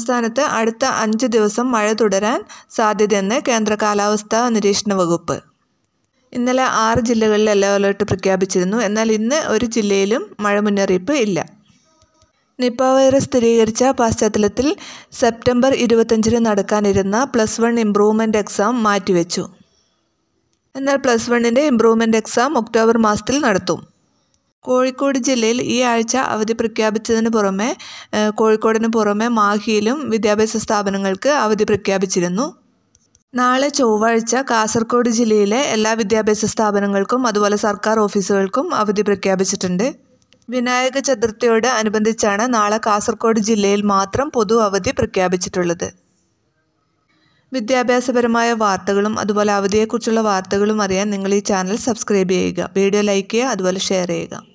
സംസ്ഥാനത്ത് അടുത്ത അഞ്ച് ദിവസം മഴ തുടരാൻ സാധ്യതയെന്ന് കേന്ദ്ര കാലാവസ്ഥാ നിരീക്ഷണ വകുപ്പ് ഇന്നലെ ആറ് ജില്ലകളിൽ യെല്ലോ അലേർട്ട് പ്രഖ്യാപിച്ചിരുന്നു എന്നാൽ ഇന്ന് ഒരു ജില്ലയിലും മഴ മുന്നറിയിപ്പ് ഇല്ല നിപ്പ വൈറസ് സ്ഥിരീകരിച്ച പശ്ചാത്തലത്തിൽ സെപ്റ്റംബർ ഇരുപത്തഞ്ചിന് നടക്കാനിരുന്ന പ്ലസ് വൺ ഇംപ്രൂവ്മെൻ്റ് എക്സാം മാറ്റിവെച്ചു എന്നാൽ പ്ലസ് വണ്ണിൻ്റെ ഇംപ്രൂവ്മെൻ്റ് എക്സാം ഒക്ടോബർ മാസത്തിൽ നടത്തും കോഴിക്കോട് ജില്ലയിൽ ഈ ആഴ്ച അവധി പ്രഖ്യാപിച്ചതിന് പുറമെ കോഴിക്കോടിന് പുറമെ മാഹിയിലും വിദ്യാഭ്യാസ സ്ഥാപനങ്ങൾക്ക് അവധി പ്രഖ്യാപിച്ചിരുന്നു നാളെ ചൊവ്വാഴ്ച കാസർഗോഡ് ജില്ലയിലെ എല്ലാ വിദ്യാഭ്യാസ സ്ഥാപനങ്ങൾക്കും അതുപോലെ സർക്കാർ ഓഫീസുകൾക്കും അവധി പ്രഖ്യാപിച്ചിട്ടുണ്ട് വിനായക ചതുർത്ഥിയോട് അനുബന്ധിച്ചാണ് നാളെ കാസർഗോഡ് ജില്ലയിൽ മാത്രം പൊതു അവധി പ്രഖ്യാപിച്ചിട്ടുള്ളത് വിദ്യാഭ്യാസപരമായ വാർത്തകളും അതുപോലെ അവധിയെക്കുറിച്ചുള്ള വാർത്തകളും അറിയാൻ നിങ്ങൾ ഈ ചാനൽ സബ്സ്ക്രൈബ് ചെയ്യുക വീഡിയോ ലൈക്ക് ചെയ്യുക അതുപോലെ ഷെയർ ചെയ്യുക